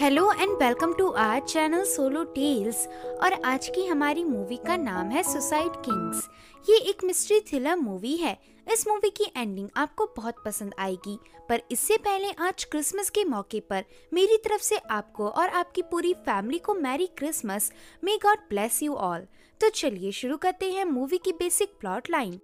Hello and welcome to our channel Solo Tales और आज की हमारी मूवी का नाम है सुसाइड किंग्स ये एक मिस्ट्री थ्रिलर मूवी है इस मूवी की एंडिंग आपको बहुत पसंद आएगी पर इससे पहले आज क्रिसमस के मौके पर मेरी तरफ से आपको और आपकी पूरी फैमिली को merry Christmas may God bless you all तो चलिए शुरू करते हैं मूवी की बेसिक प्लॉट लाइन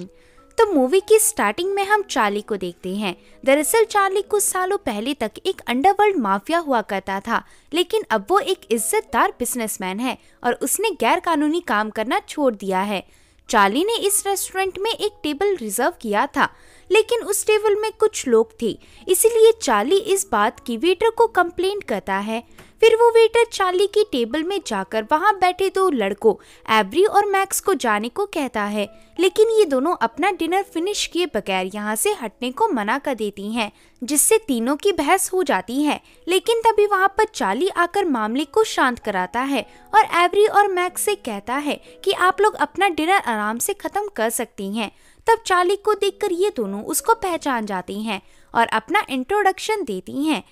तो मूवी की स्टार्टिंग में हम चार्ली को देखते हैं दरअसल चार्ली कुछ सालों पहले तक एक अंडरवर्ल्ड माफिया हुआ करता था लेकिन अब वो एक इज्जतदार बिजनेसमैन है और उसने गैर कानूनी काम करना छोड़ दिया है चार्ली ने इस रेस्टोरेंट में एक टेबल रिजर्व किया था लेकिन उस टेबल में कुछ लोग थे इसीलिए चार्ली इस बात की वेटर को कंप्लेंट करता है फिर वो वेटर चार्ली की टेबल में जाकर वहाँ बैठे दो लड़कों एवरी और मैक्स को जाने को कहता है लेकिन ये दोनों अपना डिनर फिनिश किए बगैर यहाँ से हटने को मना कर देती हैं जिससे तीनों की बहस हो जाती है लेकिन तभी वहाँ पर चार्ली आकर मामले को शांत कराता है और एवरी और मैक्स से कहता है कि आप लोग अपना डिनर आराम से खत्म कर सकती हैं तब चार्ली को देखकर ये दोनों उसको पहचान जाती हैं और अपना इंट्रोडक्शन देती हैं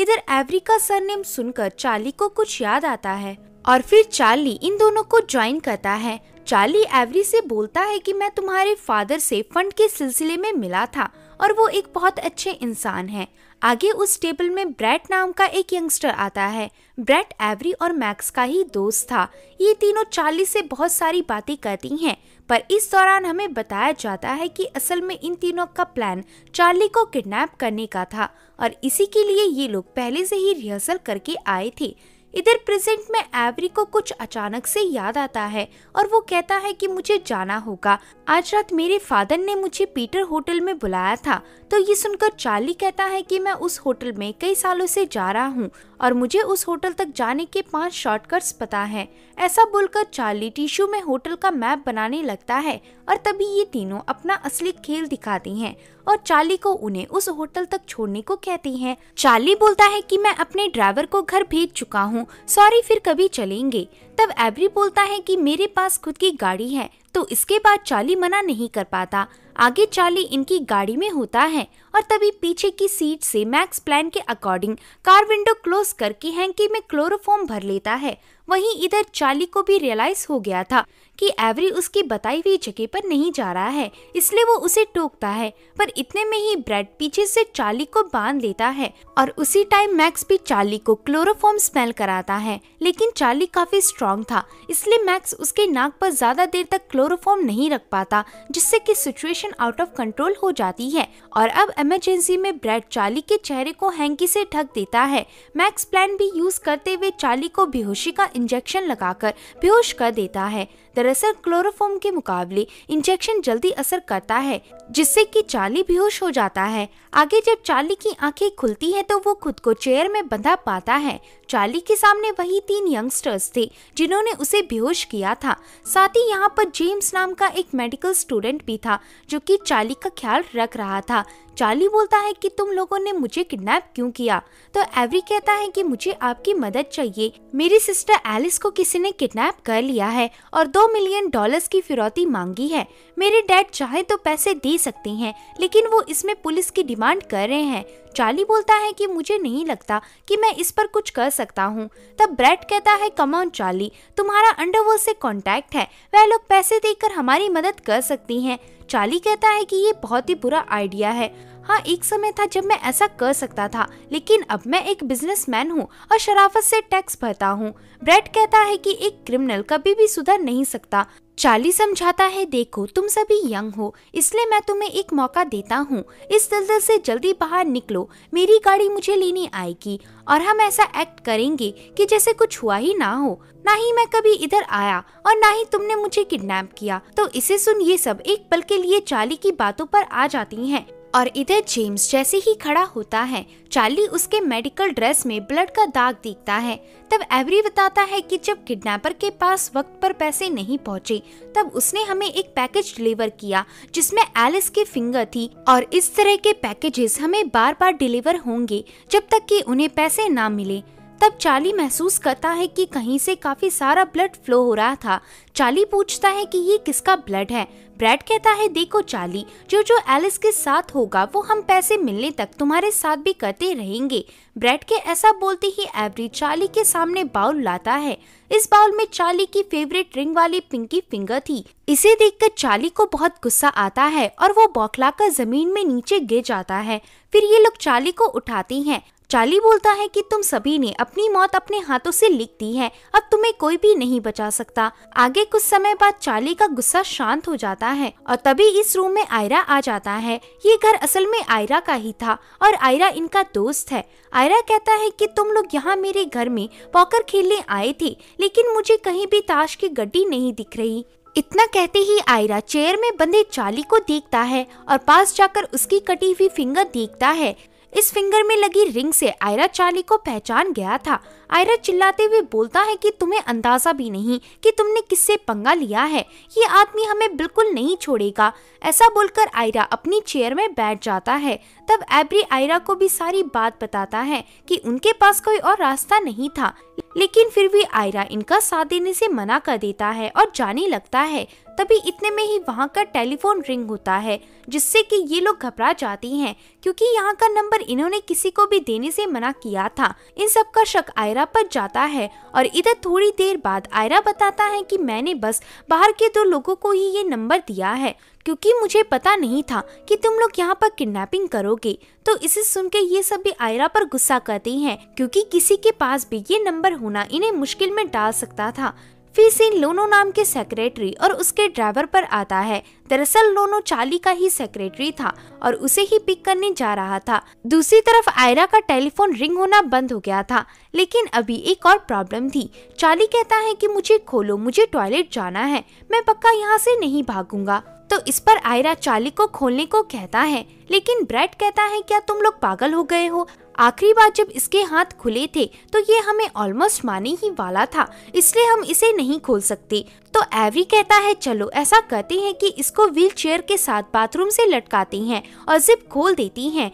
इधर एवरी का सरनेम सुनकर चार्ली को कुछ याद आता है और फिर चार्ली इन दोनों को ज्वाइन करता है चार्ली एवरी से बोलता है कि मैं तुम्हारे फादर से फंड के सिलसिले में मिला था और वो एक बहुत अच्छे इंसान है आगे उस टेबल में ब्रैट नाम का एक यंगस्टर आता है ब्रैट एवरी और मैक्स का ही दोस्त था ये तीनों चार्ली से बहुत सारी बातें करती हैं पर इस दौरान हमें बताया जाता है कि असल में इन तीनों का प्लान चार्ली को किडनैप करने का था और इसी के लिए ये लोग पहले से ही रिहर्सल करके आए थे इधर प्रेजेंट में एवरी को कुछ अचानक से याद आता है और वो कहता है कि मुझे जाना होगा आज रात मेरे फादर ने मुझे पीटर होटल में बुलाया था तो ये सुनकर चार्ली कहता है कि मैं उस होटल में कई सालों से जा रहा हूँ और मुझे उस होटल तक जाने के पांच शॉर्टकट्स पता हैं। ऐसा बोलकर चार्ली टिश्यू में होटल का मैप बनाने लगता है और तभी ये तीनों अपना असली खेल दिखाती हैं और चाली को उन्हें उस होटल तक छोड़ने को कहती हैं। चाली बोलता है कि मैं अपने ड्राइवर को घर भेज चुका हूँ सॉरी फिर कभी चलेंगे तब एवरी बोलता है कि मेरे पास खुद की गाड़ी है तो इसके बाद चाली मना नहीं कर पाता आगे चाली इनकी गाड़ी में होता है और तभी पीछे की सीट से मैक्स प्लान के अकॉर्डिंग कार विंडो क्लोज करके हैंकी में क्लोरोफॉर्म भर लेता है वहीं इधर चाली को भी रियलाइज हो गया था कि एवरी उसकी बताई हुई जगह पर नहीं जा रहा है इसलिए वो उसे टोकता है पर इतने में ही ब्रेड पीछे से चार्ली को बांध लेता है और उसी टाइम मैक्स भी चार्ली को क्लोरोफॉर्म स्मेल कराता है लेकिन चार्ली काफी स्ट्रांग था इसलिए मैक्स उसके नाक पर ज्यादा देर तक क्लोरोफॉर्म नहीं रख पाता जिससे की सिचुएशन आउट ऑफ कंट्रोल हो जाती है और अब इमरजेंसी में ब्रेड चार्ली के चेहरे को हैंकी से ढक देता है मैक्स प्लान भी यूज करते हुए चार्ली को बेहोशी का इंजेक्शन लगाकर बेहोश कर देता है दरअसल क्लोरोफॉर्म के मुकाबले इंजेक्शन जल्दी असर करता है जिससे कि चाली बेहोश हो जाता है आगे जब चाली की आंखें खुलती है तो वो खुद को चेयर में बंधा पाता है चार्ली के सामने वही तीन यंगस्टर्स थे जिन्होंने उसे बेहोश किया था साथ ही यहाँ पर जेम्स नाम का एक मेडिकल स्टूडेंट भी था जो कि चार्ली का ख्याल रख रहा था चार्ली बोलता है कि तुम लोगों ने मुझे किडनैप क्यों किया तो एवरी कहता है कि मुझे आपकी मदद चाहिए मेरी सिस्टर एलिस को किसी ने किडनैप कर लिया है और दो मिलियन डॉलर्स की फिरौती मांगी है मेरे डैड चाहे तो पैसे दे सकते हैं लेकिन वो इसमें पुलिस की डिमांड कर रहे हैं चार्ली बोलता है कि मुझे नहीं लगता कि मैं इस पर कुछ कर सकता हूँ तब ब्रेट कहता है कमॉन चार्ली तुम्हारा अंडरवर्ल्ड से कांटेक्ट है वह लोग पैसे देकर हमारी मदद कर सकती हैं चार्ली कहता है कि ये बहुत ही बुरा आइडिया है हाँ एक समय था जब मैं ऐसा कर सकता था लेकिन अब मैं एक बिजनेसमैन हूँ और शराफत से टैक्स भरता हूँ ब्रेड कहता है कि एक क्रिमिनल कभी भी सुधर नहीं सकता चार्ली समझाता है देखो तुम सभी यंग हो इसलिए मैं तुम्हें एक मौका देता हूँ इस दलदल से जल्दी बाहर निकलो मेरी गाड़ी मुझे लेने आएगी और हम ऐसा एक्ट करेंगे कि जैसे कुछ हुआ ही ना हो ना ही मैं कभी इधर आया और ना ही तुमने मुझे किडनैप किया तो इसे सुन ये सब एक पल के लिए चाली की बातों पर आ जाती हैं और इधर जेम्स जैसे ही खड़ा होता है चार्ली उसके मेडिकल ड्रेस में ब्लड का दाग दिखता है तब एवरी बताता है कि जब किडनैपर के पास वक्त पर पैसे नहीं पहुंचे तब उसने हमें एक पैकेज डिलीवर किया जिसमें एलिस की फिंगर थी और इस तरह के पैकेजेस हमें बार बार डिलीवर होंगे जब तक कि उन्हें पैसे ना मिले तब चाली महसूस करता है कि कहीं से काफी सारा ब्लड फ्लो हो रहा था चाली पूछता है कि ये किसका ब्लड है ब्रैड कहता है देखो चाली जो जो एलिस के साथ होगा वो हम पैसे मिलने तक तुम्हारे साथ भी करते रहेंगे ब्रैड के ऐसा बोलते ही एवरी चाली के सामने बाउल लाता है इस बाउल में चाली की फेवरेट रिंग वाली पिंकी फिंगर थी इसे देखकर चाली को बहुत गुस्सा आता है और वो बौखला कर जमीन में नीचे गिर जाता है फिर ये लोग चाली को उठाती हैं चाली बोलता है कि तुम सभी ने अपनी मौत अपने हाथों से लिख दी है अब तुम्हें कोई भी नहीं बचा सकता आगे कुछ समय बाद चाली का गुस्सा शांत हो जाता है और तभी इस रूम में आयरा आ जाता है ये घर असल में आयरा का ही था और आयरा इनका दोस्त है आयरा कहता है कि तुम लोग यहाँ मेरे घर में पॉकर खेलने आए थे लेकिन मुझे कहीं भी ताश की गड्डी नहीं दिख रही इतना कहते ही आयरा चेयर में बंधे चाली को देखता है और पास जाकर उसकी कटी हुई फिंगर देखता है इस फिंगर में लगी रिंग से आयरा चार्ली को पहचान गया था आयरा चिल्लाते हुए बोलता है कि तुम्हें अंदाजा भी नहीं कि तुमने किससे पंगा लिया है ये आदमी हमें बिल्कुल नहीं छोड़ेगा ऐसा बोलकर आयरा अपनी चेयर में बैठ जाता है तब एब्री आयरा को भी सारी बात बताता है कि उनके पास कोई और रास्ता नहीं था लेकिन फिर भी आयरा इनका साथ देने से मना कर देता है और जाने लगता है तभी इतने में ही वहाँ का टेलीफोन रिंग होता है जिससे कि ये लोग घबरा जाती हैं क्योंकि यहाँ का नंबर इन्होंने किसी को भी देने से मना किया था इन सब का शक आयरा पर जाता है और इधर थोड़ी देर बाद आयरा बताता है कि मैंने बस बाहर के दो लोगों को ही ये नंबर दिया है क्योंकि मुझे पता नहीं था कि तुम लोग यहाँ पर किडनैपिंग करोगे तो इसे सुन के ये सभी आयरा पर गुस्सा करती हैं क्योंकि किसी के पास भी ये नंबर होना इन्हें मुश्किल में डाल सकता था फिर सीन लोनो नाम के सेक्रेटरी और उसके ड्राइवर पर आता है दरअसल लोनो चाली का ही सेक्रेटरी था और उसे ही पिक करने जा रहा था दूसरी तरफ आयरा का टेलीफोन रिंग होना बंद हो गया था लेकिन अभी एक और प्रॉब्लम थी चाली कहता है कि मुझे खोलो मुझे टॉयलेट जाना है मैं पक्का यहाँ से नहीं भागूंगा तो इस पर आयरा चार्ली को खोलने को कहता है लेकिन ब्रेड कहता है क्या तुम लोग पागल हो गए हो आखिरी बार जब इसके हाथ खुले थे तो ये हमें ऑलमोस्ट माने ही वाला था इसलिए हम इसे नहीं खोल सकते तो एवरी कहता है चलो ऐसा करते हैं कि इसको व्हील चेयर के साथ बाथरूम से लटकाती हैं और जिप खोल देती हैं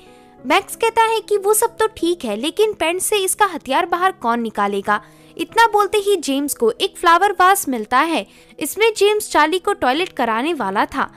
मैक्स कहता है कि वो सब तो ठीक है लेकिन पेंट से इसका हथियार बाहर कौन निकालेगा इतना बोलते ही जेम्स को एक फ्लावर वास मिलता है इसमें जेम्स चार्ली को टॉयलेट कराने वाला था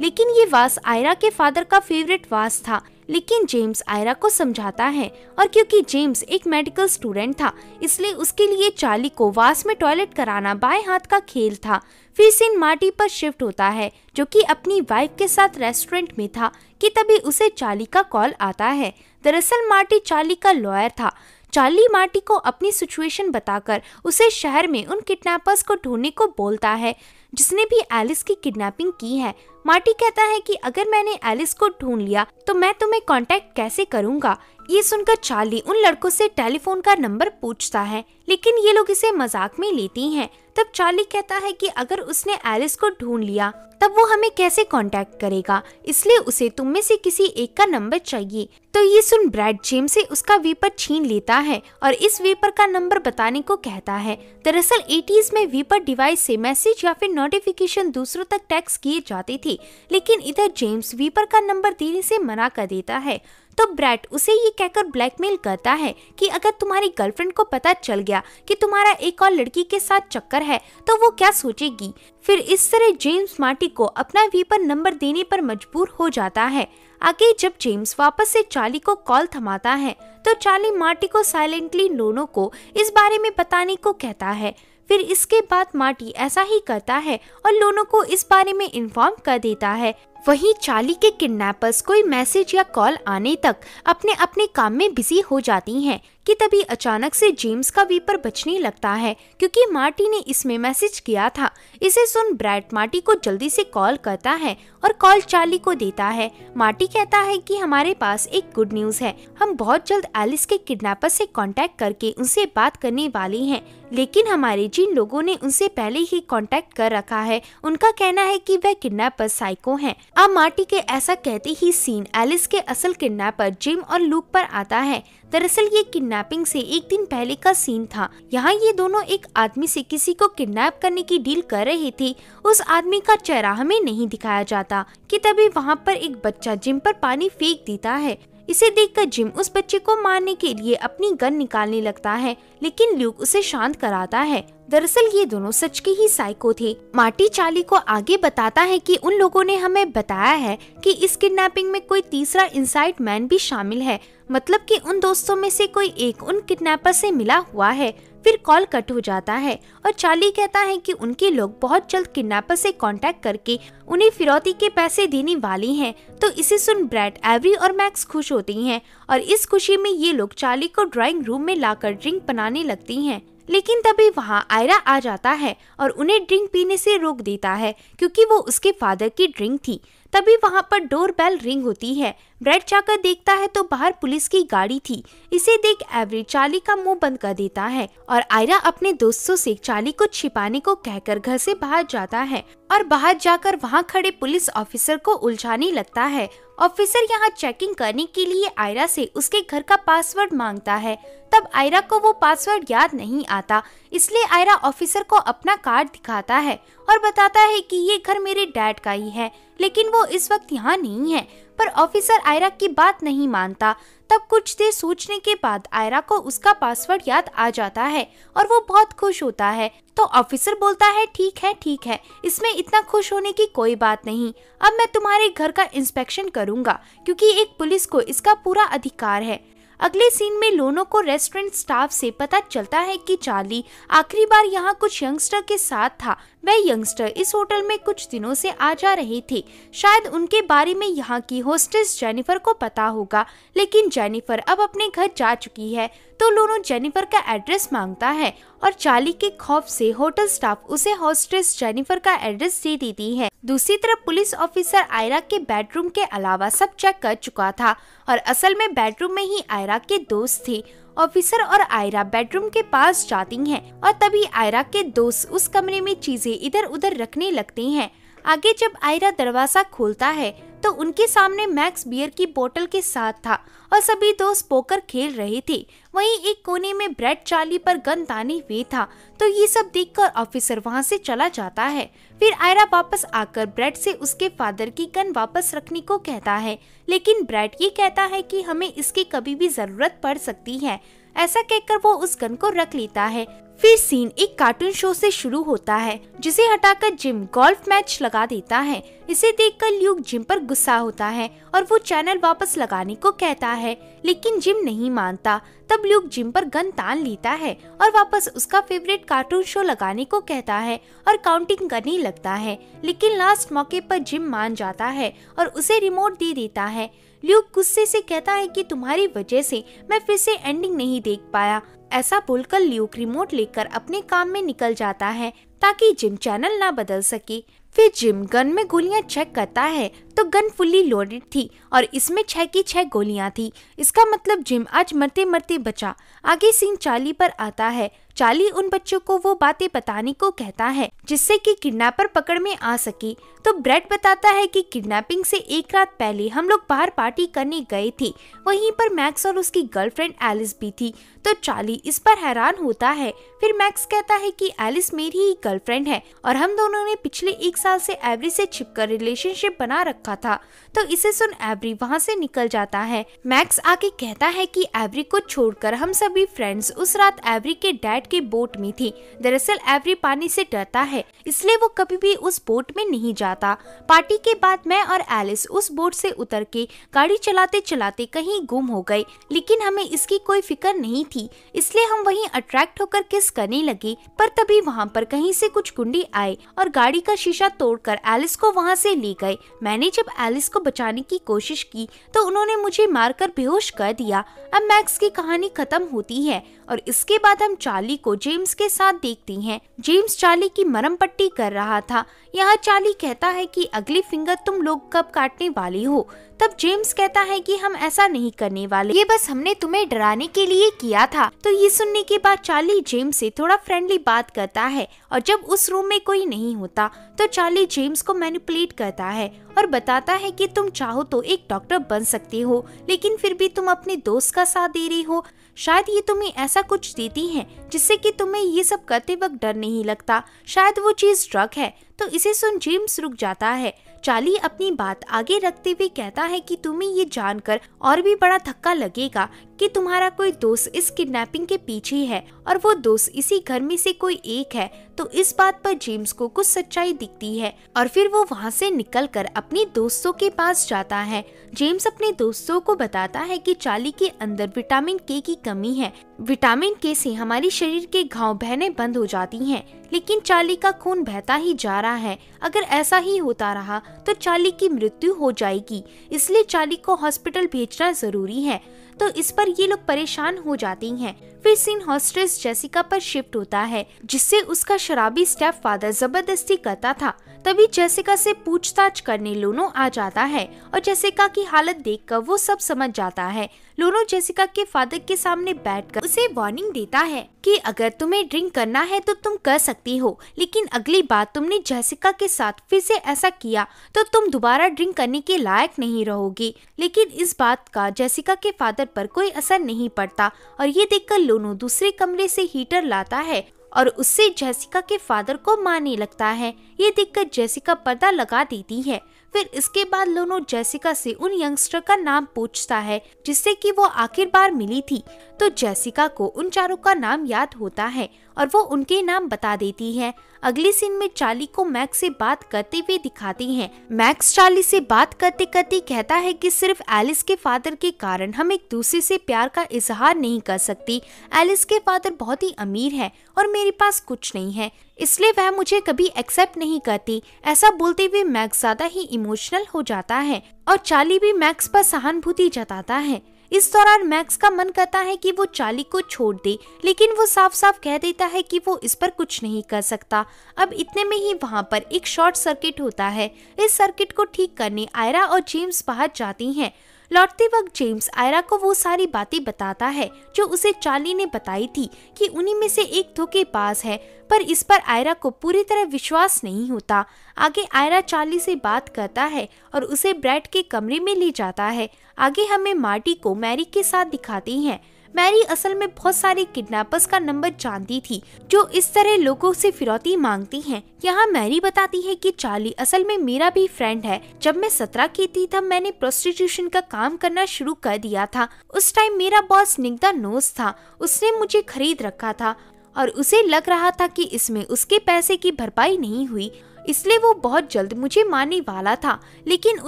लेकिन ये वास आयरा के फादर का फेवरेट वास था लेकिन जेम्स आयरा को समझाता है और क्योंकि जेम्स एक मेडिकल स्टूडेंट था इसलिए उसके लिए चार्ली को वास में टॉयलेट कराना बाएं हाथ का खेल था फिर सीन मार्टी पर शिफ्ट होता है जो कि अपनी वाइफ के साथ रेस्टोरेंट में था कि तभी उसे चार्ली का कॉल आता है दरअसल मार्टी चार्ली का लॉयर था चार्ली मार्टी को अपनी सिचुएशन बताकर उसे शहर में उन किडनैपर्स को ढूंढने को बोलता है जिसने भी एलिस की किडनैपिंग की है मार्टी कहता है कि अगर मैंने एलिस को ढूंढ लिया तो मैं तुम्हें कांटेक्ट कैसे करूंगा ये सुनकर चार्ली उन लड़कों से टेलीफोन का नंबर पूछता है लेकिन ये लोग इसे मजाक में लेती हैं। तब चार्ली कहता है कि अगर उसने एलिस को ढूंढ लिया तब वो हमें कैसे कांटेक्ट करेगा इसलिए उसे तुम में से किसी एक का नंबर चाहिए तो ये सुन ब्रैड जेम से उसका वीपर छीन लेता है और इस वीपर का नंबर बताने को कहता है दरअसल एटीज में वीपर डिवाइस से मैसेज या फिर नोटिफिकेशन दूसरों तक टैक्स किए जाते थे लेकिन इधर जेम्स वीपर का नंबर देने से मना कर देता है तो ब्रैट उसे ये कहकर ब्लैकमेल करता है कि अगर तुम्हारी गर्लफ्रेंड को पता चल गया कि तुम्हारा एक और लड़की के साथ चक्कर है तो वो क्या सोचेगी फिर इस तरह जेम्स मार्टी को अपना वीपर नंबर देने पर मजबूर हो जाता है आगे जब जेम्स वापस से चार्ली को कॉल थमाता है तो चार्ली मार्टी को साइलेंटली नोनो को इस बारे में बताने को कहता है फिर इसके बाद मार्टी ऐसा ही करता है और लोनो को इस बारे में इन्फॉर्म कर देता है वहीं चार्ली के किडनैपर्स कोई मैसेज या कॉल आने तक अपने अपने काम में बिजी हो जाती हैं कि तभी अचानक से जेम्स का वीपर बचने लगता है क्योंकि मार्टी ने इसमें मैसेज किया था इसे सुन ब्रैड मार्टी को जल्दी से कॉल करता है और कॉल चार्ली को देता है मार्टी कहता है कि हमारे पास एक गुड न्यूज है हम बहुत जल्द एलिस के किडनैपर से कांटेक्ट करके उनसे बात करने वाले हैं लेकिन हमारे जिन लोगों ने उनसे पहले ही कांटेक्ट कर रखा है उनका कहना है कि वह किडनैपर साइको हैं। अब मार्टी के ऐसा कहते ही सीन एलिस के असल किडनैपर जिम और लूक पर आता है दरअसल ये किडनैपिंग से एक दिन पहले का सीन था यहाँ ये दोनों एक आदमी से किसी को किडनैप करने की डील कर रहे थे उस आदमी का चेहरा हमें नहीं दिखाया जाता कि तभी वहाँ पर एक बच्चा जिम पर पानी फेंक देता है इसे देखकर जिम उस बच्चे को मारने के लिए अपनी गन निकालने लगता है लेकिन ल्यूक उसे शांत कराता है दरअसल ये दोनों सच के ही साइको थे मार्टी चार्ली को आगे बताता है कि उन लोगों ने हमें बताया है कि इस किडनैपिंग में कोई तीसरा इनसाइड मैन भी शामिल है मतलब कि उन दोस्तों में से कोई एक उन किडनैपर से मिला हुआ है फिर कॉल कट हो जाता है और चार्ली कहता है कि उनके लोग बहुत जल्द किडनैपर से कांटेक्ट करके उन्हें फिरौती के पैसे देने वाली हैं तो इसे सुन ब्रैड एवरी और मैक्स खुश होती हैं और इस खुशी में ये लोग चार्ली को ड्राइंग रूम में लाकर ड्रिंक बनाने लगती हैं लेकिन तभी वहाँ आयरा आ जाता है और उन्हें ड्रिंक पीने से रोक देता है क्योंकि वो उसके फादर की ड्रिंक थी तभी वहाँ पर डोर बेल रिंग होती है ब्रेड जाकर देखता है तो बाहर पुलिस की गाड़ी थी इसे देख एवरेज चार्ली का मुंह बंद कर देता है और आयरा अपने दोस्तों से चार्ली को छिपाने को कहकर घर से बाहर जाता है और बाहर जाकर वहाँ खड़े पुलिस ऑफिसर को उलझाने लगता है ऑफिसर यहाँ चेकिंग करने के लिए आयरा से उसके घर का पासवर्ड मांगता है तब आयरा को वो पासवर्ड याद नहीं आता इसलिए आयरा ऑफिसर को अपना कार्ड दिखाता है और बताता है कि ये घर मेरे डैड का ही है लेकिन वो इस वक्त यहाँ नहीं है पर ऑफिसर आयरा की बात नहीं मानता तब कुछ देर सोचने के बाद आयरा को उसका पासवर्ड याद आ जाता है और वो बहुत खुश होता है तो ऑफिसर बोलता है ठीक है ठीक है इसमें इतना खुश होने की कोई बात नहीं अब मैं तुम्हारे घर का इंस्पेक्शन करूंगा क्योंकि एक पुलिस को इसका पूरा अधिकार है अगले सीन में लोनो को रेस्टोरेंट स्टाफ से पता चलता है कि चार्ली आखिरी बार यहाँ कुछ यंगस्टर के साथ था वह यंगस्टर इस होटल में कुछ दिनों से आ जा रहे थे शायद उनके बारे में यहाँ की होस्टेस जेनिफर को पता होगा लेकिन जेनिफर अब अपने घर जा चुकी है तो लोनो जेनिफर का एड्रेस मांगता है और चाली के खौफ से होटल स्टाफ उसे होस्टेस जेनिफर का एड्रेस दे देती है दूसरी तरफ पुलिस ऑफिसर आयरा के बेडरूम के अलावा सब चेक कर चुका था और असल में बेडरूम में ही आयरा के दोस्त थे ऑफिसर और आयरा बेडरूम के पास जाती हैं और तभी आयरा के दोस्त उस कमरे में चीजें इधर उधर रखने लगते हैं आगे जब आयरा दरवाजा खोलता है तो उनके सामने मैक्स बियर की बोतल के साथ था और सभी दोस्त पोकर खेल रहे थे वहीं एक कोने में ब्रेड चाली पर गन ताने हुए था तो ये सब देखकर ऑफिसर वहाँ से चला जाता है फिर आयरा वापस आकर ब्रेड से उसके फादर की गन वापस रखने को कहता है लेकिन ब्रेड ये कहता है कि हमें इसकी कभी भी जरूरत पड़ सकती है ऐसा कहकर वो उस गन को रख लेता है फिर सीन एक कार्टून शो से शुरू होता है जिसे हटाकर जिम गोल्फ मैच लगा देता है इसे देखकर ल्यूक जिम पर गुस्सा होता है और वो चैनल वापस लगाने को कहता है लेकिन जिम नहीं मानता तब ल्यूक जिम पर गन तान लेता है और वापस उसका फेवरेट कार्टून शो लगाने को कहता है और काउंटिंग करने लगता है लेकिन लास्ट मौके पर जिम मान जाता है और उसे रिमोट दे देता है ल्यूक गुस्से से कहता है कि तुम्हारी वजह से मैं फिर से एंडिंग नहीं देख पाया ऐसा बोलकर ल्यूक रिमोट लेकर अपने काम में निकल जाता है ताकि जिम चैनल ना बदल सके फिर जिम गन में गोलियां चेक करता है तो गन फुल्ली लोडेड थी और इसमें छह की छह गोलियां थी इसका मतलब जिम आज मरते मरते बचा आगे सीन चाली पर आता है चाली उन बच्चों को वो बातें बताने को कहता है जिससे कि किडनैपर पकड़ में आ सके तो ब्रेड बताता है कि किडनैपिंग से एक रात पहले हम लोग बाहर पार्टी करने गए थे वहीं पर मैक्स और उसकी गर्लफ्रेंड एलिस भी थी तो चाली इस पर हैरान होता है फिर मैक्स कहता है कि एलिस मेरी ही गर्लफ्रेंड है और हम दोनों ने पिछले एक साल से एवरी से छिपकर रिलेशनशिप बना रखा था तो इसे सुन एवरी वहाँ से निकल जाता है मैक्स आके कहता है की एवरी को छोड़कर हम सभी फ्रेंड्स उस रात एवरी के डैड फ्लैट के बोट में थी दरअसल एवरी पानी से डरता है इसलिए वो कभी भी उस बोट में नहीं जाता पार्टी के बाद मैं और एलिस उस बोट से उतर के गाड़ी चलाते चलाते कहीं गुम हो गए लेकिन हमें इसकी कोई फिक्र नहीं थी इसलिए हम वहीं अट्रैक्ट होकर किस करने लगे पर तभी वहाँ पर कहीं से कुछ गुंडी आए और गाड़ी का शीशा तोड़ कर एलिस को वहाँ से ले गए मैंने जब एलिस को बचाने की कोशिश की तो उन्होंने मुझे कर बेहोश कर दिया अब मैक्स की कहानी खत्म होती है और इसके बाद हम चार्ली चार्ली को जेम्स के साथ देखती हैं। जेम्स चार्ली की मरम पट्टी कर रहा था यहाँ चार्ली कहता है कि अगली फिंगर तुम लोग कब काटने वाली हो तब जेम्स कहता है कि हम ऐसा नहीं करने वाले ये बस हमने तुम्हें डराने के लिए किया था तो ये सुनने के बाद चार्ली जेम्स से थोड़ा फ्रेंडली बात करता है और जब उस रूम में कोई नहीं होता तो चार्ली जेम्स को मैनिपुलेट करता है और बताता है कि तुम चाहो तो एक डॉक्टर बन सकते हो लेकिन फिर भी तुम अपने दोस्त का साथ दे रही हो शायद ये तुम्हें ऐसा कुछ देती है जिससे कि तुम्हें ये सब करते वक्त डर नहीं लगता शायद वो चीज ड्रग है तो इसे सुन जेम्स रुक जाता है चाली अपनी बात आगे रखते हुए कहता है कि तुम्हें ये जानकर और भी बड़ा धक्का लगेगा कि तुम्हारा कोई दोस्त इस किडनैपिंग के पीछे है और वो दोस्त इसी घर में से कोई एक है तो इस बात पर जेम्स को कुछ सच्चाई दिखती है और फिर वो वहाँ से निकलकर अपने दोस्तों के पास जाता है जेम्स अपने दोस्तों को बताता है कि चाली के अंदर विटामिन के की कमी है विटामिन के से हमारे शरीर के घाव बहने बंद हो जाती है लेकिन चाली का खून बहता ही जा रहा है अगर ऐसा ही होता रहा तो चाली की मृत्यु हो जाएगी इसलिए चाली को हॉस्पिटल भेजना जरूरी है तो इस पर ये लोग परेशान हो जाती हैं। फिर सीन हॉस्ट्रेस जेसिका पर शिफ्ट होता है जिससे उसका शराबी स्टेप फादर जबरदस्ती करता था तभी जेसिका से पूछताछ करने लोनो आ जाता है और जेसिका की हालत देखकर वो सब समझ जाता है लोनो जेसिका के फादर के सामने बैठकर उसे वार्निंग देता है कि अगर तुम्हें ड्रिंक करना है तो तुम कर सकती हो लेकिन अगली बार तुमने जेसिका के साथ फिर से ऐसा किया तो तुम दोबारा ड्रिंक करने के लायक नहीं रहोगी लेकिन इस बात का जेसिका के फादर पर कोई असर नहीं पड़ता और ये देखकर लोनो दूसरे कमरे से हीटर लाता है और उससे जेसिका के फादर को मारने लगता है ये देखकर जेसिका पर्दा लगा देती है फिर इसके बाद लोनो जेसिका से उन यंगस्टर का नाम पूछता है जिससे कि वो आखिर बार मिली थी तो जेसिका को उन चारों का नाम याद होता है और वो उनके नाम बता देती है अगले सीन में चाली को मैक्स से बात करते हुए दिखाती हैं। मैक्स चाली से बात करते करते कहता है कि सिर्फ एलिस के फादर के कारण हम एक दूसरे से प्यार का इजहार नहीं कर सकती एलिस के फादर बहुत ही अमीर है और मेरे पास कुछ नहीं है इसलिए वह मुझे कभी एक्सेप्ट नहीं करती ऐसा बोलते हुए मैक्स ज्यादा ही इमोशनल हो जाता है और चाली भी मैक्स पर सहानुभूति जताता है इस दौरान मैक्स का मन कहता है कि वो चाली को छोड़ दे लेकिन वो साफ साफ कह देता है कि वो इस पर कुछ नहीं कर सकता अब इतने में ही वहाँ पर एक शॉर्ट सर्किट होता है इस सर्किट को ठीक करने आयरा और जेम्स बाहर जाती हैं लौटते वक्त जेम्स आयरा को वो सारी बातें बताता है जो उसे चार्ली ने बताई थी कि उन्हीं में से एक धोखे तो पास है पर इस पर आयरा को पूरी तरह विश्वास नहीं होता आगे आयरा चार्ली से बात करता है और उसे ब्रेड के कमरे में ले जाता है आगे हमें मार्टी को मैरी के साथ दिखाती हैं मैरी असल में बहुत सारे किडनैपर्स का नंबर जानती थी जो इस तरह लोगों से फिरौती मांगती हैं। यहाँ मैरी बताती है कि चार्ली असल में मेरा भी फ्रेंड है जब मैं सत्रह की थी तब मैंने प्रोस्टिट्यूशन का काम करना शुरू कर दिया था उस टाइम मेरा बॉस निगदा नोस था उसने मुझे खरीद रखा था और उसे लग रहा था की इसमें उसके पैसे की भरपाई नहीं हुई इसलिए वो बहुत जल्द मुझे मारने वाला था लेकिन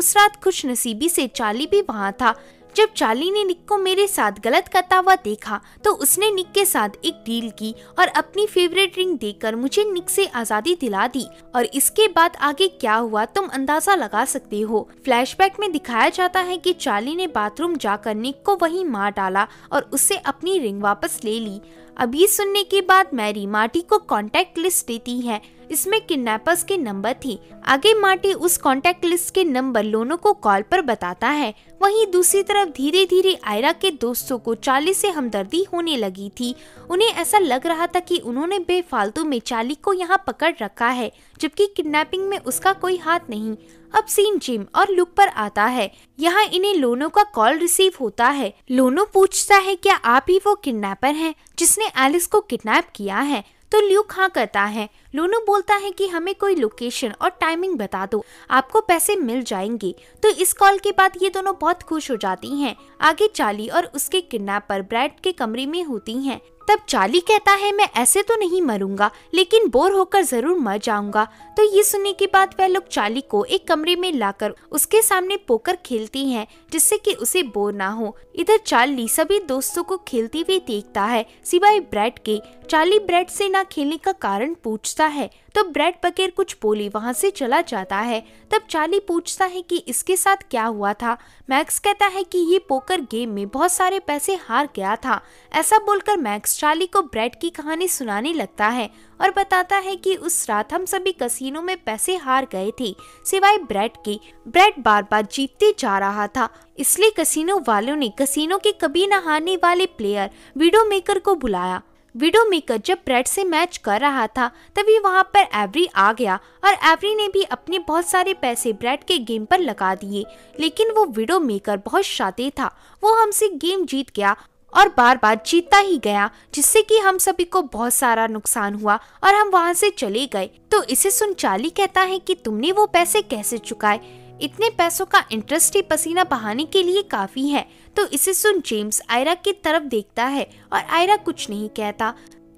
उस रात खुश नसीबी से चाली भी वहाँ था जब चार्ली ने निक को मेरे साथ गलत करता हुआ देखा तो उसने निक के साथ एक डील की और अपनी फेवरेट रिंग देकर मुझे निक से आजादी दिला दी और इसके बाद आगे क्या हुआ तुम अंदाजा लगा सकते हो फ्लैशबैक में दिखाया जाता है कि चार्ली ने बाथरूम जाकर निक को वहीं मार डाला और उससे अपनी रिंग वापस ले ली अभी सुनने के बाद मैरी मार्टी को कॉन्टेक्ट लिस्ट देती है इसमें किडनैपर्स के नंबर थी आगे मार्टी उस कॉन्टेक्ट लिस्ट के नंबर लोनो को कॉल पर बताता है वहीं दूसरी तरफ धीरे धीरे आयरा के दोस्तों को चाली से हमदर्दी होने लगी थी उन्हें ऐसा लग रहा था कि उन्होंने बेफालतू में चाली को यहाँ पकड़ रखा है जबकि किडनैपिंग में उसका कोई हाथ नहीं अब सीन जिम और लुक पर आता है यहाँ इन्हें लोनो का कॉल रिसीव होता है लोनो पूछता है क्या आप ही वो किडनैपर हैं जिसने एलिस को किडनैप किया है तो ल्यूक हाँ करता है लोनू बोलता है कि हमें कोई लोकेशन और टाइमिंग बता दो आपको पैसे मिल जाएंगे तो इस कॉल के बाद ये दोनों बहुत खुश हो जाती हैं आगे चाली और उसके किडनैपर ब्रैड के कमरे में होती हैं। तब चाली कहता है मैं ऐसे तो नहीं मरूंगा लेकिन बोर होकर जरूर मर जाऊंगा तो ये सुनने के बाद वह लोग चाली को एक कमरे में लाकर उसके सामने पोकर खेलती हैं जिससे कि उसे बोर ना हो इधर चाली सभी दोस्तों को खेलती हुई देखता है सिवाय ब्रेड के चाली ब्रेड से ना खेलने का कारण पूछता है तो ब्रेड बगैर कुछ बोले वहाँ से चला जाता है तब चार्ली पूछता है कि इसके साथ क्या हुआ था मैक्स कहता है कि ये पोकर गेम में बहुत सारे पैसे हार गया था ऐसा बोलकर मैक्स चार्ली को ब्रेड की कहानी सुनाने लगता है और बताता है कि उस रात हम सभी कसिनो में पैसे हार गए थे सिवाय ब्रेड के ब्रेड बार बार जीतते जा रहा था इसलिए कसिनो वालों ने कसिनो के कभी न हारने वाले प्लेयर वीडियो मेकर को बुलाया विडो मेकर जब ब्रेड से मैच कर रहा था तभी वहां पर एवरी आ गया और एवरी ने भी अपने बहुत सारे पैसे ब्रेड के गेम पर लगा दिए लेकिन वो विडो मेकर बहुत शातिर था वो हमसे गेम जीत गया और बार बार जीतता ही गया जिससे कि हम सभी को बहुत सारा नुकसान हुआ और हम वहाँ से चले गए तो इसे सुन चाली कहता है कि तुमने वो पैसे कैसे चुकाए इतने पैसों का इंटरेस्ट ही पसीना बहाने के लिए काफी है तो इसे सुन जेम्स आयरा की तरफ देखता है और आयरा कुछ नहीं कहता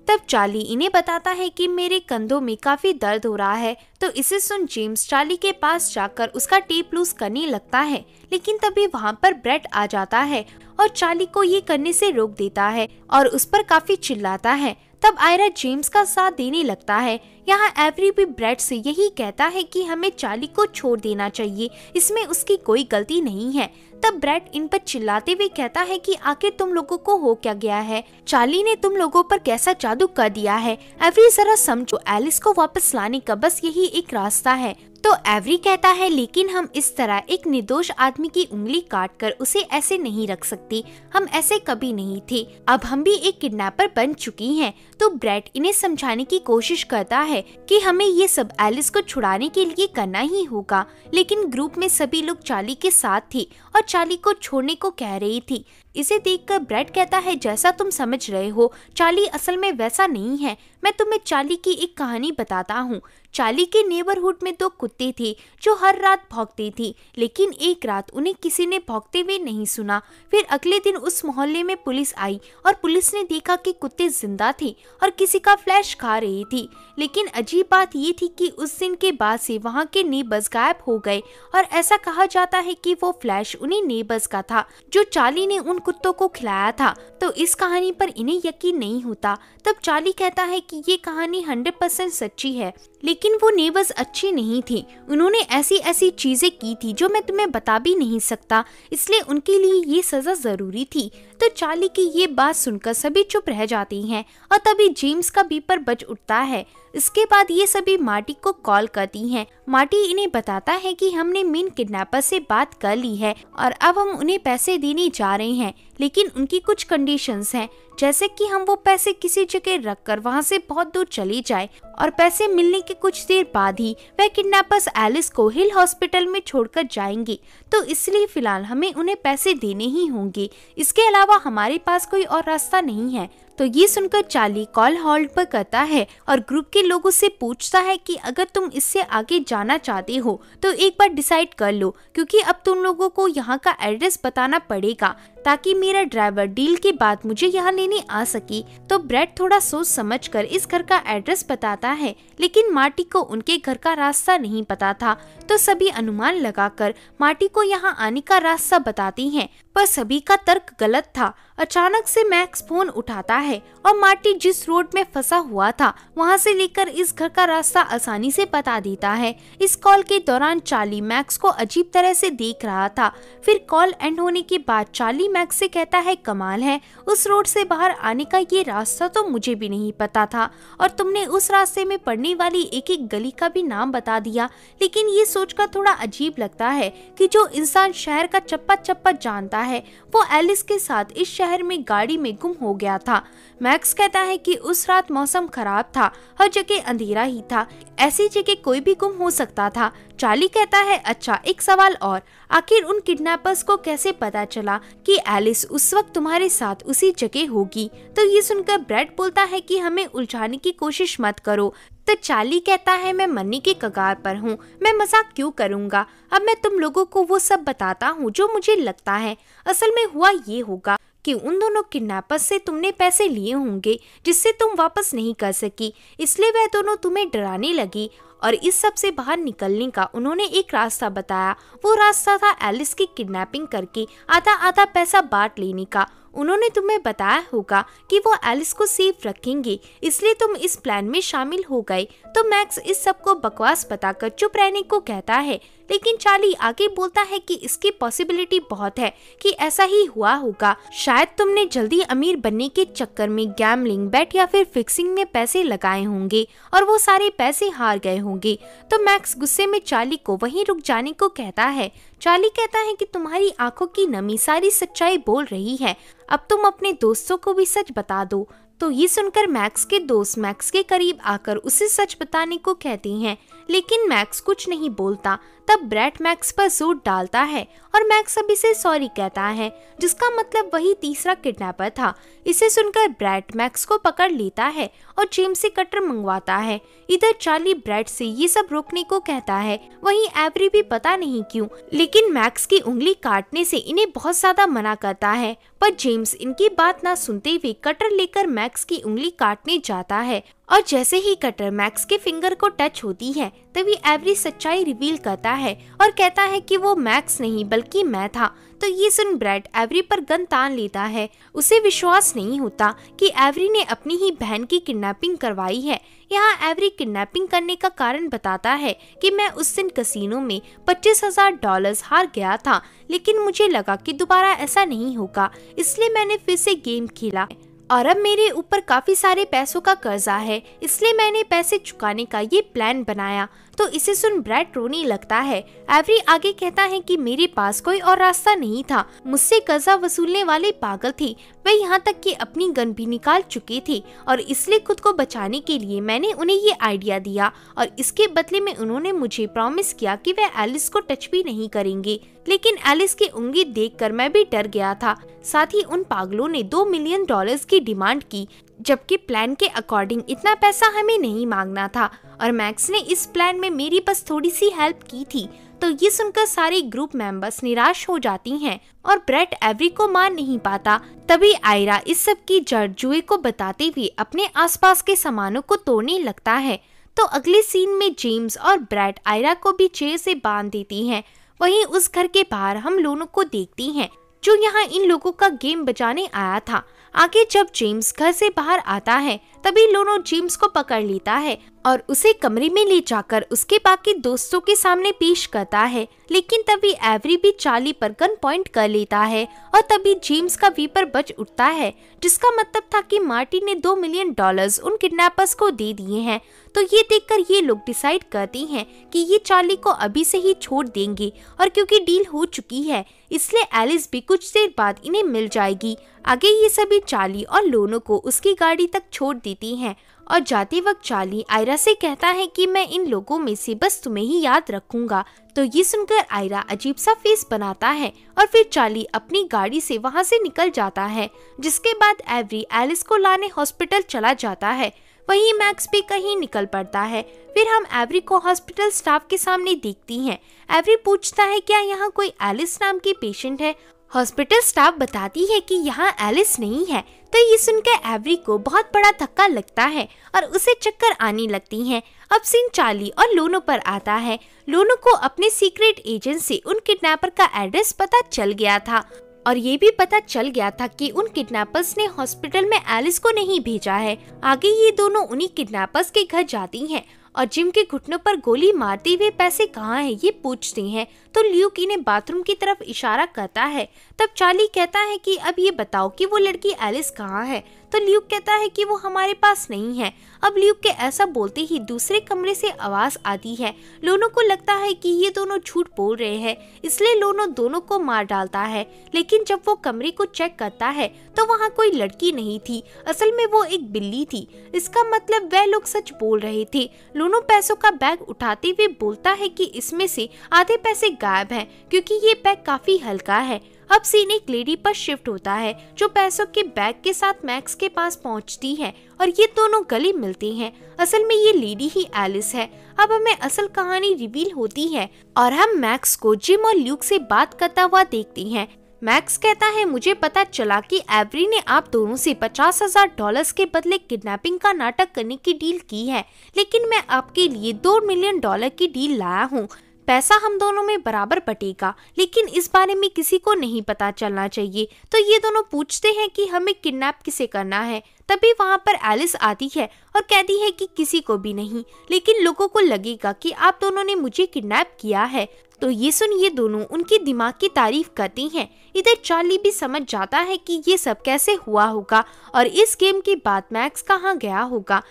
तब चार्ली इन्हें बताता है कि मेरे कंधों में काफी दर्द हो रहा है तो इसे सुन जेम्स चार्ली के पास जाकर उसका टेप लूज करने लगता है लेकिन तभी वहाँ पर ब्रेट आ जाता है और चार्ली को ये करने से रोक देता है और उस पर काफी चिल्लाता है तब आयरा जेम्स का साथ देने लगता है यहाँ एवरी भी ब्रेड से यही कहता है कि हमें चाली को छोड़ देना चाहिए इसमें उसकी कोई गलती नहीं है तब ब्रेड इन पर चिल्लाते हुए कहता है कि आखिर तुम लोगों को हो क्या गया है चाली ने तुम लोगों पर कैसा जादू कर दिया है एवरी जरा समझो एलिस को वापस लाने का बस यही एक रास्ता है तो एवरी कहता है लेकिन हम इस तरह एक निर्दोष आदमी की उंगली काट कर उसे ऐसे नहीं रख सकती हम ऐसे कभी नहीं थे अब हम भी एक किडनैपर बन चुकी हैं। तो ब्रेड इन्हें समझाने की कोशिश करता है है कि हमें ये सब एलिस को छुड़ाने के लिए करना ही होगा लेकिन ग्रुप में सभी लोग चाली के साथ थे और चाली को छोड़ने को कह रही थी इसे देखकर ब्रेड कहता है जैसा तुम समझ रहे हो चाली असल में वैसा नहीं है मैं तुम्हें चाली की एक कहानी बताता हूँ चाली के नेबरहुड में दो कुत्ते थे जो हर रात भौंकते थे लेकिन एक रात उन्हें किसी ने भौंकते हुए नहीं सुना फिर अगले दिन उस मोहल्ले में पुलिस आई और पुलिस ने देखा कि कुत्ते जिंदा थे और किसी का फ्लैश खा रही थी लेकिन अजीब बात ये थी कि उस दिन के बाद से वहाँ के नेबर्स गायब हो गए और ऐसा कहा जाता है की वो फ्लैश उन्हीं नेबर्स का था जो चाली ने उन कुत्तों को खिलाया था तो इस कहानी पर इन्हें यकीन नहीं होता तब चाली कहता है की ये कहानी परसेंट सच्ची है लेकिन लेकिन वो नेबर्स अच्छे नहीं थे उन्होंने ऐसी ऐसी चीज़ें की थी जो मैं तुम्हें बता भी नहीं सकता इसलिए उनके लिए ये सज़ा ज़रूरी थी तो चार्ली की ये बात सुनकर सभी चुप रह जाती हैं और तभी जेम्स का बीपर बज उठता है इसके बाद ये सभी मार्टी को कॉल करती हैं। मार्टी इन्हें बताता है कि हमने मेन किडनैपर से बात कर ली है और अब हम उन्हें पैसे देने जा रहे हैं लेकिन उनकी कुछ कंडीशंस हैं जैसे कि हम वो पैसे किसी जगह रख कर वहाँ से बहुत दूर चली जाए और पैसे मिलने के कुछ देर बाद ही वह किडनैपर्स एलिस को हिल हॉस्पिटल में छोड़कर जाएंगे तो इसलिए फिलहाल हमें उन्हें पैसे देने ही होंगे इसके अलावा हमारे पास कोई और रास्ता नहीं है तो ये सुनकर चार्ली कॉल हॉल्ट पर करता है और ग्रुप के लोगों से पूछता है कि अगर तुम इससे आगे जाना चाहते हो तो एक बार डिसाइड कर लो क्योंकि अब तुम लोगों को यहाँ का एड्रेस बताना पड़ेगा ताकि मेरा ड्राइवर डील के बाद मुझे यहाँ लेने आ सके तो ब्रेड थोड़ा सोच समझ कर इस घर का एड्रेस बताता है लेकिन मार्टी को उनके घर का रास्ता नहीं पता था तो सभी अनुमान लगाकर मार्टी को यहाँ आने का रास्ता बताती हैं पर सभी का तर्क गलत था अचानक से मैक्स फोन उठाता है और मार्टी जिस रोड में फंसा हुआ था वहां से लेकर इस घर का रास्ता आसानी से बता देता है इस कॉल के दौरान चार्ली मैक्स को अजीब तरह से देख रहा था फिर कॉल एंड होने के बाद चार्ली मैक्स से कहता है कमाल है उस रोड से बाहर आने का ये रास्ता तो मुझे भी नहीं पता था और तुमने उस रास्ते में पड़ने वाली एक एक गली का भी नाम बता दिया लेकिन ये सोचकर थोड़ा अजीब लगता है की जो इंसान शहर का चप्पा चप्पा जानता है वो एलिस के साथ इस शहर में गाड़ी में गुम हो गया था मैक्स कहता है कि उस रात मौसम खराब था हर जगह अंधेरा ही था ऐसी जगह कोई भी गुम हो सकता था चार्ली कहता है अच्छा एक सवाल और आखिर उन किडनैपर्स को कैसे पता चला कि एलिस उस वक्त तुम्हारे साथ उसी जगह होगी तो ये सुनकर ब्रेड बोलता है कि हमें उलझाने की कोशिश मत करो तो चाली कहता है मैं मनी के कगार पर हूँ मैं मजाक क्यों करूँगा अब मैं तुम लोगों को वो सब बताता हूँ जो मुझे लगता है असल में हुआ ये होगा कि उन दोनों किडनैपर्स से तुमने पैसे लिए होंगे जिससे तुम वापस नहीं कर सकी इसलिए वह दोनों तुम्हें डराने लगी और इस सब से बाहर निकलने का उन्होंने एक रास्ता बताया वो रास्ता था एलिस की किडनैपिंग करके आधा आधा पैसा बांट लेने का उन्होंने तुम्हें बताया होगा कि वो एलिस को सेफ रखेंगी इसलिए तुम इस प्लान में शामिल हो गए तो मैक्स इस सब को बकवास बताकर चुप रहने को कहता है लेकिन चार्ली आगे बोलता है कि इसकी पॉसिबिलिटी बहुत है कि ऐसा ही हुआ होगा शायद तुमने जल्दी अमीर बनने के चक्कर में गैमलिंग बैट या फिर फिक्सिंग में पैसे लगाए होंगे और वो सारे पैसे हार गए होंगे तो मैक्स गुस्से में चार्ली को वहीं रुक जाने को कहता है चार्ली कहता है कि तुम्हारी आंखों की नमी सारी सच्चाई बोल रही है अब तुम अपने दोस्तों को भी सच बता दो तो ये सुनकर मैक्स के दोस्त मैक्स के करीब आकर उसे सच बताने को कहते हैं लेकिन मैक्स कुछ नहीं बोलता तब ब्रैट मैक्स पर जोर डालता है और मैक्स अब इसे सॉरी कहता है जिसका मतलब वही तीसरा किडनैपर था इसे सुनकर ब्रैट मैक्स को पकड़ लेता है और जेम्स से कटर मंगवाता है इधर चार्ली ब्रैट से ये सब रोकने को कहता है वही एवरी भी पता नहीं क्यों लेकिन मैक्स की उंगली काटने से इन्हें बहुत ज्यादा मना करता है पर जेम्स इनकी बात ना सुनते हुए कटर लेकर मैक्स की उंगली काटने जाता है और जैसे ही कटर मैक्स के फिंगर को टच होती है तभी एवरी सच्चाई रिवील करता है और कहता है कि वो मैक्स नहीं बल्कि मैं था तो ये सुन ब्रेड एवरी पर गन तान लेता है उसे विश्वास नहीं होता कि एवरी ने अपनी ही बहन की किडनैपिंग करवाई है यहाँ एवरी किडनैपिंग करने का कारण बताता है कि मैं उस दिन कसिनो में पच्चीस हजार डॉलर हार गया था लेकिन मुझे लगा कि दोबारा ऐसा नहीं होगा इसलिए मैंने फिर से गेम खेला और अब मेरे ऊपर काफ़ी सारे पैसों का कर्जा है इसलिए मैंने पैसे चुकाने का ये प्लान बनाया तो इसे सुन ब्रैड रोने लगता है एवरी आगे कहता है कि मेरे पास कोई और रास्ता नहीं था मुझसे कर्जा वसूलने वाले पागल थी वह यहाँ तक कि अपनी गन भी निकाल चुकी थी और इसलिए खुद को बचाने के लिए मैंने उन्हें ये आइडिया दिया और इसके बदले में उन्होंने मुझे प्रॉमिस किया कि वह एलिस को टच भी नहीं करेंगे लेकिन एलिस की उंगली देख मैं भी डर गया था साथ ही उन पागलों ने दो मिलियन डॉलर्स की डिमांड की जबकि प्लान के अकॉर्डिंग इतना पैसा हमें नहीं मांगना था और मैक्स ने इस प्लान में मेरी बस थोड़ी सी हेल्प की थी तो ये सुनकर सारे ग्रुप मेंबर्स निराश हो जाती हैं और ब्रेट एवरी को मान नहीं पाता तभी आयरा इस सब की जड़ जुए को बताते हुए अपने आसपास के सामानों को तोड़ने लगता है तो अगले सीन में जेम्स और ब्रेट आयरा को भी चेयर से बांध देती हैं वहीं उस घर के बाहर हम लोगों को देखती हैं जो यहाँ इन लोगों का गेम बचाने आया था आगे जब जेम्स घर से बाहर आता है तभी लोनो जेम्स को पकड़ लेता है और उसे कमरे में ले जाकर उसके बाकी दोस्तों के सामने पेश करता है लेकिन तभी एवरी भी चार्ली पर गन पॉइंट कर लेता है और तभी जेम्स का वीपर बच उठता है जिसका मतलब था कि मार्टी ने दो मिलियन डॉलर्स उन किडनैपर्स को दे दिए हैं तो ये देखकर ये लोग डिसाइड करती हैं कि ये चार्ली को अभी से ही छोड़ देंगे और क्योंकि डील हो चुकी है इसलिए एलिस भी कुछ देर बाद इन्हें मिल जाएगी आगे ये सभी चार्ली और लोनो को उसकी गाड़ी तक छोड़ देती देती हैं और जाते वक्त चार्ली आयरा से कहता है कि मैं इन लोगों में से बस तुम्हें ही याद रखूंगा तो ये सुनकर आयरा अजीब सा फेस बनाता है और फिर चार्ली अपनी गाड़ी से वहाँ से निकल जाता है जिसके बाद एवरी एलिस को लाने हॉस्पिटल चला जाता है वही मैक्स भी कहीं निकल पड़ता है फिर हम एवरी को हॉस्पिटल स्टाफ के सामने देखती हैं एवरी पूछता है क्या यहाँ कोई एलिस नाम की पेशेंट है हॉस्पिटल स्टाफ बताती है कि यहाँ एलिस नहीं है तो ये सुनकर एवरी को बहुत बड़ा धक्का लगता है और उसे चक्कर आने लगती हैं। अब सीन चार्ली और लोनो पर आता है लोनो को अपने सीक्रेट एजेंट से उन किडनैपर का एड्रेस पता चल गया था और ये भी पता चल गया था कि उन किडनैपर्स ने हॉस्पिटल में एलिस को नहीं भेजा है आगे ये दोनों उन्हीं किडनैपर्स के घर जाती हैं और जिम के घुटनों पर गोली मारते हुए पैसे कहाँ हैं ये पूछती हैं तो ल्यूक इन्हें बाथरूम की तरफ इशारा करता है तब चार्ली कहता है कि अब ये बताओ कि वो लड़की एलिस कहाँ है तो ल्यूक कहता है कि वो हमारे पास नहीं है अब ल्यूक के ऐसा बोलते ही दूसरे कमरे से आवाज़ आती है लोनो को लगता है कि ये दोनों झूठ बोल रहे हैं इसलिए लोनो दोनों को मार डालता है लेकिन जब वो कमरे को चेक करता है तो वहाँ कोई लड़की नहीं थी असल में वो एक बिल्ली थी इसका मतलब वह लोग सच बोल रहे थे लोनो पैसों का बैग उठाते हुए बोलता है की इसमें से आधे पैसे गायब है क्यूँकी ये बैग काफ़ी हल्का है अब सीन एक लेडी पर शिफ्ट होता है जो पैसों के बैग के साथ मैक्स के पास पहुंचती है और ये दोनों गले मिलती हैं। असल में ये लेडी ही एलिस है अब हमें असल कहानी रिवील होती है और हम मैक्स को जिम और ल्यूक से बात करता हुआ देखती हैं। मैक्स कहता है मुझे पता चला कि एवरी ने आप दोनों से पचास हजार डॉलर के बदले किडनैपिंग का नाटक करने की डील की है लेकिन मैं आपके लिए दो मिलियन डॉलर की डील लाया हूँ पैसा हम दोनों में बराबर बटेगा लेकिन इस बारे में किसी को नहीं पता चलना चाहिए तो ये दोनों पूछते हैं कि हमें किडनैप किसे करना है तभी वहाँ पर एलिस आती है और कहती है कि किसी को भी नहीं लेकिन लोगों को लगेगा कि आप दोनों ने मुझे किडनैप किया है तो ये सुन ये दोनों उनके दिमाग की तारीफ करती हैं इधर चार्ली भी समझ जाता है कि ये सब कैसे हुआ होगा और इस गेम के बाद मैक्स कहाँ गया होगा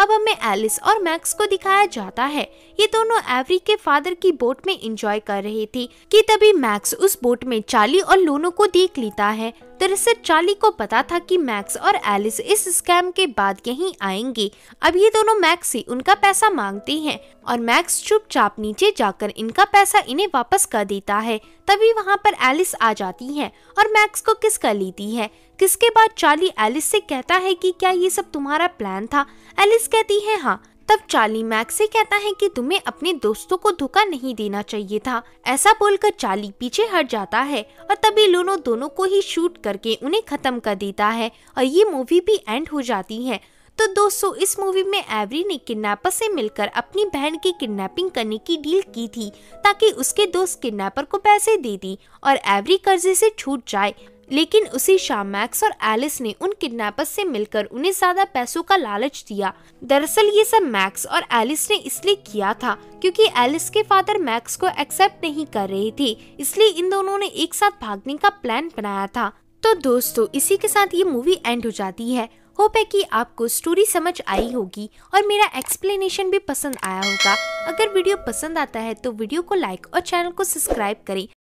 अब हमें एलिस और मैक्स को दिखाया जाता है ये दोनों एवरी के फादर की बोट में एंजॉय कर रही थी कि तभी मैक्स उस बोट में चाली और लोनो को देख लेता है दरअसल चार्ली को पता था कि मैक्स और एलिस इस स्कैम के बाद यहीं आएंगे अब ये दोनों मैक्स से उनका पैसा मांगते हैं और मैक्स चुपचाप नीचे जाकर इनका पैसा इन्हें वापस कर देता है तभी वहाँ पर एलिस आ जाती है और मैक्स को किस कर लेती है किसके बाद चार्ली एलिस से कहता है कि क्या ये सब तुम्हारा प्लान था एलिस कहती है हाँ तब चार्ली मैक से कहता है कि तुम्हें अपने दोस्तों को धोखा नहीं देना चाहिए था ऐसा बोलकर चार्ली पीछे हट जाता है और तभी लूनो दोनों को ही शूट करके उन्हें खत्म कर देता है और ये मूवी भी एंड हो जाती है तो दोस्तों इस मूवी में एवरी ने किडनैपर से मिलकर अपनी बहन की किडनैपिंग करने की डील की थी ताकि उसके दोस्त किडनैपर को पैसे दे दी और एवरी कर्जे से छूट जाए लेकिन उसी शाम मैक्स और एलिस ने उन किडनैपर्स से मिलकर उन्हें ज्यादा पैसों का लालच दिया दरअसल ये सब मैक्स और एलिस ने इसलिए किया था क्योंकि एलिस के फादर मैक्स को एक्सेप्ट नहीं कर रहे थे इसलिए इन दोनों ने एक साथ भागने का प्लान बनाया था तो दोस्तों इसी के साथ ये मूवी एंड हो जाती है होप है कि आपको स्टोरी समझ आई होगी और मेरा एक्सप्लेनेशन भी पसंद आया होगा अगर वीडियो पसंद आता है तो वीडियो को लाइक और चैनल को सब्सक्राइब करें